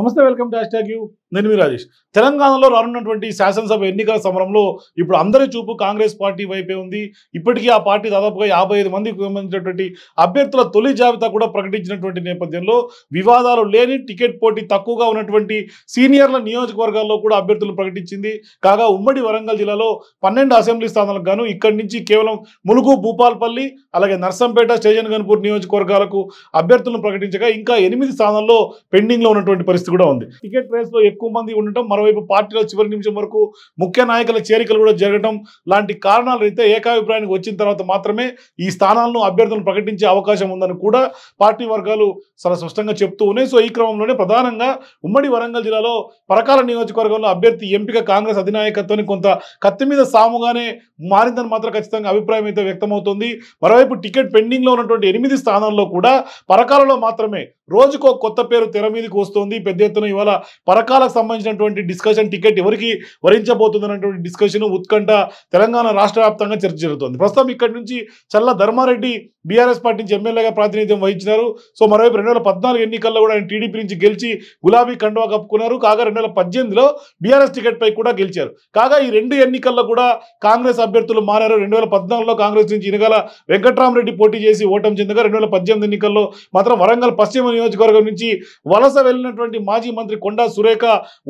నమస్తే welcome to hash you నేను మీ రాజేష్ తెలంగాణలో రానున్నటువంటి శాసనసభ ఎన్నికల సమరంలో ఇప్పుడు అందరి చూపు కాంగ్రెస్ పార్టీ వైపే ఉంది ఇప్పటికీ ఆ పార్టీ దాదాపుగా యాభై మందికి సంబంధించినటువంటి అభ్యర్థుల తొలి జాబితా కూడా ప్రకటించినటువంటి నేపథ్యంలో వివాదాలు లేని టికెట్ పోటీ తక్కువగా ఉన్నటువంటి సీనియర్ల నియోజకవర్గాల్లో కూడా అభ్యర్థులు ప్రకటించింది కాగా ఉమ్మడి వరంగల్ జిల్లాలో పన్నెండు అసెంబ్లీ స్థానాలకు గాను ఇక్కడి నుంచి కేవలం ములుగు భూపాల్పల్లి అలాగే నర్సంపేట స్టేషన్ గన్పూర్ నియోజకవర్గాలకు అభ్యర్థులను ప్రకటించగా ఇంకా ఎనిమిది స్థానాల్లో పెండింగ్లో ఉన్నటువంటి పరిస్థితి కూడా ఉంది టికెట్ రేస్ లో ఎక్కువ మంది ఉండటం మరోవైపు పార్టీలో చివరి నిమిషం వరకు ముఖ్య నాయకుల చేరికలు కూడా జరగడం లాంటి కారణాలు అయితే ఏకాభిప్రాయానికి వచ్చిన తర్వాత మాత్రమే ఈ స్థానాలను అభ్యర్థులను ప్రకటించే అవకాశం ఉందని కూడా పార్టీ వర్గాలు చాలా స్పష్టంగా చెప్తూ ఉన్నాయి సో ఈ క్రమంలోనే ప్రధానంగా ఉమ్మడి వరంగల్ జిల్లాలో పరకాల నియోజకవర్గంలో అభ్యర్థి ఎంపిక కాంగ్రెస్ అధినాయకత్వాన్ని కొంత కత్తి మీద సాముగానే మారిందని మాత్రం ఖచ్చితంగా అభిప్రాయం అయితే వ్యక్తమవుతుంది మరోవైపు టికెట్ పెండింగ్లో ఉన్నటువంటి ఎనిమిది స్థానాల్లో కూడా పరకాలలో మాత్రమే రోజుకో కొత్త పేరు తెర మీదకి వస్తుంది పెద్ద ఎత్తున ఇవాళ పరకాలకు సంబంధించినటువంటి డిస్కషన్ టికెట్ ఎవరికి వరించబోతుంది అన్నటువంటి డిస్కషన్ ఉత్కంఠ తెలంగాణ రాష్ట్ర వ్యాప్తంగా చర్చ జరుగుతుంది ప్రస్తుతం ఇక్కడి నుంచి చల్ల ధర్మారెడ్డి బీఆర్ఎస్ పార్టీ నుంచి ఎమ్మెల్యేగా ప్రాతినిధ్యం వహించినారు సో మరోవైపు రెండు వేల పద్నాలుగు ఎన్నికల్లో కూడా ఆయన టీడీపీ నుంచి గెలిచి గులాబీ కండువా కప్పుకున్నారు కాగా రెండు వేల పద్దెనిమిదిలో బీఆర్ఎస్ టికెట్ పై కూడా గెలిచారు కాగా ఈ రెండు ఎన్నికల్లో కూడా కాంగ్రెస్ అభ్యర్థులు మారారు రెండు వేల పద్నాలుగులో కాంగ్రెస్ నుంచి ఇనగల వెంకట్రామరెడ్డి పోటీ చేసి ఓటం చెందగా రెండు వేల పద్దెనిమిది ఎన్నికల్లో మాత్రం వరంగల్ పశ్చిమ నియోజకవర్గం నుంచి వలస వెళ్ళినటువంటి మాజీ మంత్రి కొండా సురేఖ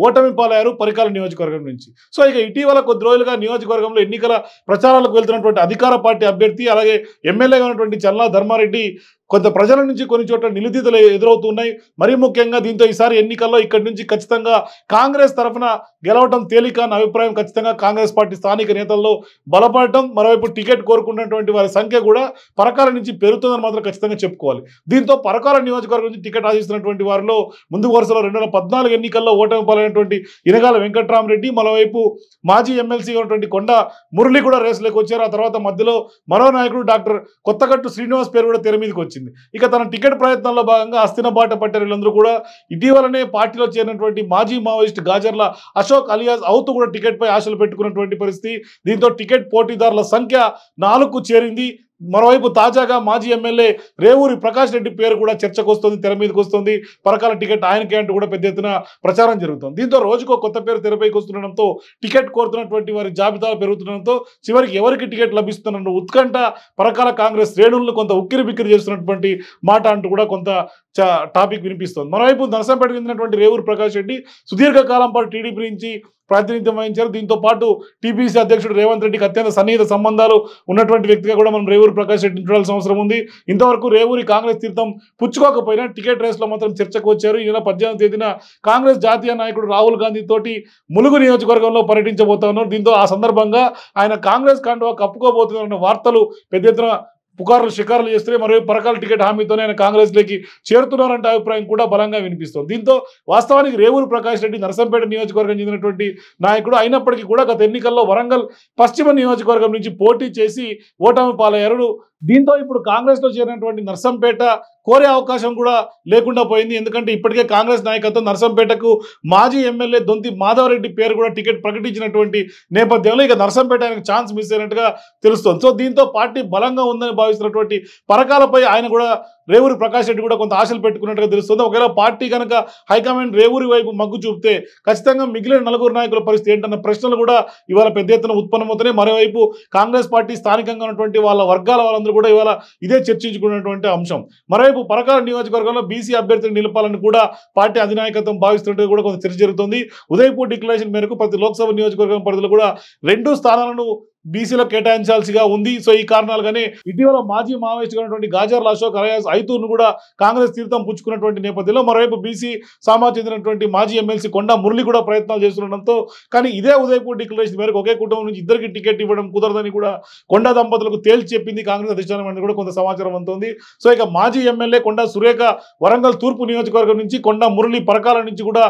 ఓటమి పాలయ్యారు పరికాల నియోజకవర్గం నుంచి సో ఇక ఇటీవల కొద్ది రోజులుగా నియోజకవర్గంలో ఎన్నికల ప్రచారాలకు వెళ్తున్నటువంటి అధికార పార్టీ అభ్యర్థి అలాగే ఎమ్మెల్యేగా ఉన్నటువంటి చల్లా ధర్మారెడ్డి కొంత ప్రజల నుంచి కొన్ని చోట్ల నిలుదీతలు ఎదురవుతున్నాయి మరీ ముఖ్యంగా దీంతో ఈసారి ఎన్నికల్లో ఇక్కడి నుంచి ఖచ్చితంగా కాంగ్రెస్ తరఫున గెలవటం తేలిక అన్న అభిప్రాయం ఖచ్చితంగా కాంగ్రెస్ పార్టీ స్థానిక నేతల్లో బలపడటం మరోవైపు టికెట్ కోరుకున్నటువంటి వారి సంఖ్య కూడా పరకాల నుంచి పెరుగుతుందని మాత్రం ఖచ్చితంగా చెప్పుకోవాలి దీంతో పరకాల నియోజకవర్గం నుంచి టికెట్ ఆశిస్తున్నటువంటి వారిలో ముందు వరుసలో రెండు ఎన్నికల్లో ఓటమి పాలైనటువంటి ఇనగాల వెంకట్రామరెడ్డి మరోవైపు మాజీ ఎమ్మెల్సీ ఉన్నటువంటి కొండ మురళి కూడా రేసులోకి వచ్చారు ఆ తర్వాత మధ్యలో మరో నాయకుడు డాక్టర్ కొత్తగట్టు శ్రీనివాస్ పేరు కూడా తెర మీదకి వచ్చింది వచ్చింది ఇక తన టికెట్ ప్రయత్నంలో భాగంగా అస్థినబాట పట్టే వీళ్ళందరూ కూడా ఇటీవలనే పార్టీలో చేరినటువంటి మాజీ మావోయిస్ట్ గాజర్ల అశోక్ అలియాజ్ అవుతూ కూడా టికెట్పై ఆశలు పెట్టుకున్నటువంటి పరిస్థితి దీంతో టికెట్ పోటీదారుల సంఖ్య నాలుగు చేరింది మరోవైపు తాజాగా మాజీ ఎమ్మెల్యే రేవూరి ప్రకాష్ రెడ్డి పేరు కూడా చర్చకు వస్తుంది తెర మీదకి వస్తుంది పరకాల టికెట్ ఆయనకే అంటూ కూడా పెద్ద ఎత్తున ప్రచారం జరుగుతుంది దీంతో రోజుకో కొత్త పేరు తెరపైకి వస్తుండడంతో టికెట్ కోరుతున్నటువంటి వారి జాబితాలు పెరుగుతుండడంతో చివరికి ఎవరికి టికెట్ లభిస్తున్న ఉత్కంఠ పరకాల కాంగ్రెస్ శ్రేణులను కొంత ఉక్కిరి బిక్కిరి చేస్తున్నటువంటి మాట అంటూ కూడా కొంత టాపిక్ వినిపిస్తుంది మరోవైపు నరసంపేట చెందినటువంటి రేవూరి ప్రకాష్ రెడ్డి సుదీర్ఘకాలం పాటు టీడీపీ నుంచి ప్రాతినిధ్యం వహించారు దీంతో పాటు టీపీసీ అధ్యక్షుడు రేవంత్ రెడ్డికి అత్యంత సన్నిహిత సంబంధాలు ఉన్నటువంటి వ్యక్తిగా కూడా మనం రేవూరి ప్రకాష్ రెడ్డి చూడాల్సిన అవసరం ఉంది ఇంతవరకు రేవూరి కాంగ్రెస్ తీర్థం పుచ్చుకోకపోయినా టికెట్ రేస్లో మాత్రం చర్చకు వచ్చారు ఈ నెల పద్దెనిమిది తేదీన కాంగ్రెస్ జాతీయ నాయకుడు రాహుల్ గాంధీ తోటి ములుగు నియోజకవర్గంలో పర్యటించబోతా ఉన్నారు దీంతో ఆ సందర్భంగా ఆయన కాంగ్రెస్ కాండవా కప్పుకోబోతున్నారన్న వార్తలు పెద్ద ఎత్తున పుకార్లు షికార్లు చేస్తే మరో పరకాల టికెట్ హామీతోనే ఆయన కాంగ్రెస్లోకి చేరుతున్నారంటే అభిప్రాయం కూడా బలంగా వినిపిస్తుంది దీంతో వాస్తవానికి రేవూరు ప్రకాష్ రెడ్డి నరసంపేట నియోజకవర్గం చెందినటువంటి నాయకుడు అయినప్పటికీ కూడా గత ఎన్నికల్లో వరంగల్ పశ్చిమ నియోజకవర్గం నుంచి పోటీ చేసి ఓటమి పాలయ్యారు దీంతో ఇప్పుడు కాంగ్రెస్లో చేరినటువంటి నర్సంపేట కోరే అవకాశం కూడా లేకుండా పోయింది ఎందుకంటే ఇప్పటికే కాంగ్రెస్ నాయకత్వం నర్సంపేటకు మాజీ ఎమ్మెల్యే దొంతి మాధవరెడ్డి పేరు కూడా టికెట్ ప్రకటించినటువంటి నేపథ్యంలో ఇక నర్సంపేట ఆయనకు ఛాన్స్ మిస్ అయినట్టుగా తెలుస్తుంది సో దీంతో పార్టీ బలంగా ఉందని భావిస్తున్నటువంటి పరకాలపై ఆయన కూడా రేవూరి ప్రకాష్ రెడ్డి కూడా కొంత ఆశలు పెట్టుకున్నట్టుగా తెలుస్తుంది ఒకవేళ పార్టీ కనుక హైకమాండ్ రేవూరి వైపు మగ్గు చూపితే ఖచ్చితంగా మిగిలిన నలుగురు నాయకుల పరిస్థితి ఏంటన్న ప్రశ్నలు కూడా ఇవాళ పెద్ద ఎత్తున ఉత్పన్నమవుతున్నాయి మరోవైపు కాంగ్రెస్ పార్టీ స్థానికంగా ఉన్నటువంటి వాళ్ళ వర్గాల వాళ్ళందరూ కార్యకర్తలు కూడా ఇవాళ ఇదే చర్చించుకున్నటువంటి అంశం మరోవైపు పరకాల నియోజకవర్గంలో బీసీ అభ్యర్థిని నిలపాలని కూడా పార్టీ అధినాయకత్వం భావిస్తుంటే కూడా కొంత చర్చ జరుగుతుంది ఉదయపూర్ డిక్లరేషన్ మేరకు ప్రతి లోక్సభ నియోజకవర్గం పరిధిలో కూడా రెండు స్థానాలను బీసీలో కేటాయించాల్సిగా ఉంది సో ఈ కారణాలుగానే ఇటీవల మాజీ మావోయిస్టుగా ఉన్నటువంటి గాజర్ల అశోక్ అలయాస్ ఐతూర్ను కూడా కాంగ్రెస్ తీర్థం పుచ్చుకున్నటువంటి నేపథ్యంలో మరోవైపు బీసీ సామా చెందినటువంటి మాజీ ఎమ్మెల్సీ కొండ మురళి కూడా ప్రయత్నాలు చేస్తుండటంతో కానీ ఇదే ఉదయపూర్ డిక్లరేషన్ మేరకు ఒకే కుటుంబం నుంచి ఇద్దరికి టికెట్ ఇవ్వడం కుదరదని కూడా కొండ దంపతులకు తేల్చి చెప్పింది కాంగ్రెస్ అధిష్టానం అనేది కూడా కొంత సమాచారం అందుతుంది సో ఇక మాజీ ఎమ్మెల్యే కొండ సురేఖ వరంగల్ తూర్పు నియోజకవర్గం నుంచి కొండ మురళి పరకాల నుంచి కూడా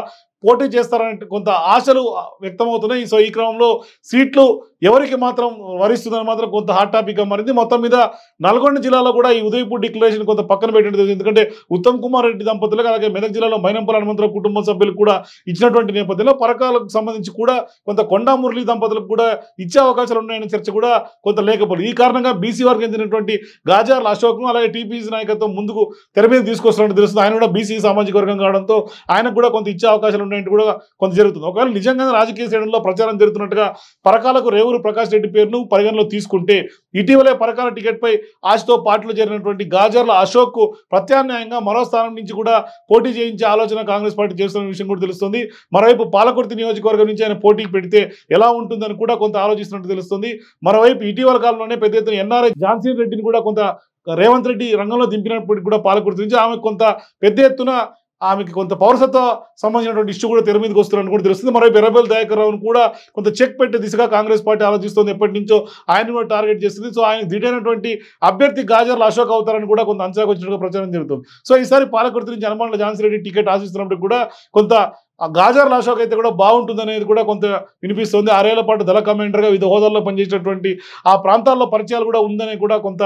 పోటీ చేస్తారనే కొంత ఆశలు వ్యక్తమవుతున్నాయి సో ఈ క్రమంలో సీట్లు ఎవరికి మాత్రం వరిస్తుందని మాత్రం కొంత హాట్ టాపిక్గా మారింది మొత్తం మీద నల్గొండ జిల్లాలో కూడా ఈ ఉదయపూర్ డిక్లరేషన్ కొంత పక్కన పెట్టడం ఎందుకంటే ఉత్తమ్ కుమార్ రెడ్డి దంపతులకు అలాగే మెదక్ జిల్లాలో మైనంపల్లి హనుమంతరావు కుటుంబ సభ్యులకు కూడా ఇచ్చినటువంటి నేపథ్యంలో పరకాలకు సంబంధించి కూడా కొంత కొండా మురళి దంపతులకు కూడా ఇచ్చే అవకాశాలు ఉన్నాయని చర్చ కూడా కొంత లేకపోలేదు ఈ కారణంగా బీసీ వర్గం చెందినటువంటి గాజాల అశోక్ను అలాగే టీపీసీ నాయకత్వం ముందుకు తెర మీద తీసుకొస్తున్నట్టు తెలుస్తుంది ఆయన కూడా బీసీ సామాజిక వర్గం కావడంతో ఆయనకు కూడా కొంత ఇచ్చే అవకాశాలు కాంపోనెంట్ కూడా కొంత జరుగుతుంది ఒకవేళ నిజంగా రాజకీయ శ్రేణుల్లో ప్రచారం జరుగుతున్నట్టుగా పరకాలకు రేవూరు ప్రకాష్ రెడ్డి పేరును పరిగణలో తీసుకుంటే ఇటీవలే పరకాల టికెట్పై ఆశతో పార్టీలో చేరినటువంటి గాజర్ల అశోక్ ప్రత్యామ్నాయంగా మరో స్థానం నుంచి కూడా పోటీ చేయించే ఆలోచన కాంగ్రెస్ పార్టీ చేస్తున్న విషయం కూడా తెలుస్తుంది మరోవైపు పాలకుర్తి నియోజకవర్గం నుంచి ఆయన పోటీకి పెడితే ఎలా ఉంటుందని కూడా కొంత ఆలోచిస్తున్నట్టు తెలుస్తుంది మరోవైపు ఇటీవల కాలంలోనే పెద్ద ఎత్తున ఎన్ఆర్ఐ ఝాన్సీ రెడ్డిని కూడా కొంత రేవంత్ రెడ్డి రంగంలో దింపినప్పటికి కూడా పాలకుర్తి నుంచి ఆమె కొంత పెద్ద ఎత్తున ఆమెకి కొంత పౌరసత్వ సంబంధించినటువంటి ఇష్యూ కూడా తెర మీదకి వస్తున్నారని కూడా తెలుస్తుంది మరోవైపు ఎర్రబెల్ దయాకర్రావును కూడా కొంత చెక్ పెట్టే దిశగా కాంగ్రెస్ పార్టీ ఆలోచిస్తుంది ఎప్పటి నుంచో ఆయన కూడా టార్గెట్ చేస్తుంది సో ఆయన దిడైనటువంటి అభ్యర్థి గాజర్లు అశోక్ అవుతారని కూడా కొంత అంచనాకు వచ్చినట్టుగా ప్రచారం జరుగుతుంది సో ఈసారి పాలకుర్తి నుంచి హనుమానుల ఝాన్సీ రెడ్డి టికెట్ ఆశిస్తున్నప్పుడు కూడా కొంత ఆ గాజర్ లాషోక్ అయితే కూడా బాగుంటుందనేది కూడా కొంత వినిపిస్తుంది ఆరేళ్ల పాటు దళ కమాండర్గా వివిధ హోదాల్లో పనిచేసినటువంటి ఆ ప్రాంతాల్లో పరిచయాలు కూడా ఉందని కూడా కొంత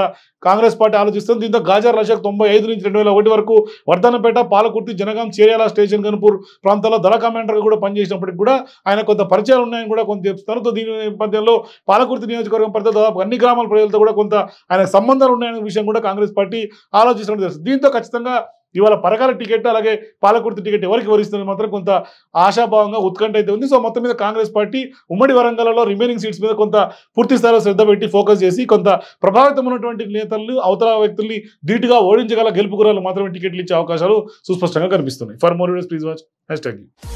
కాంగ్రెస్ పార్టీ ఆలోచిస్తుంది దీంతో గాజర్ లాషోక్ తొంభై నుంచి రెండు వరకు వర్ధనపేట పాలకుర్తి జనగాం చేరియాల స్టేషన్ కనుపూర్ ప్రాంతాల్లో దళ కమాండర్గా కూడా పనిచేసినప్పటికి కూడా ఆయన కొంత పరిచయాలు ఉన్నాయని కూడా కొంత చెప్తున్నారు దీని నేపథ్యంలో పాలకుర్తి నియోజకవర్గం పరిధి దాదాపు అన్ని గ్రామాల ప్రజలతో కూడా కొంత ఆయన సంబంధాలు ఉన్నాయనే విషయం కూడా కాంగ్రెస్ పార్టీ ఆలోచిస్తున్నట్టు తెలుస్తుంది దీంతో ఖచ్చితంగా ఇవాళ పరకాల టికెట్ అలాగే పాలకుర్తి టికెట్ ఎవరికి వరిస్తుందని మాత్రం కొంత ఆశాభావంగా ఉత్కంఠ అయితే ఉంది సో మొత్తం మీద కాంగ్రెస్ పార్టీ ఉమ్మడి వరంగల్లో రిమైనింగ్ సీట్స్ మీద కొంత పూర్తి స్థాయిలో శ్రద్ధ పెట్టి ఫోకస్ చేసి కొంత ప్రభావితం ఉన్నటువంటి నేతలు అవతల వ్యక్తుల్ని ధీటుగా ఓడించగల గెలుపుకురాలు మాత్రమే టికెట్లు ఇచ్చే అవకాశాలు సుస్పష్టంగా కనిపిస్తున్నాయి for more videos please watch hash tag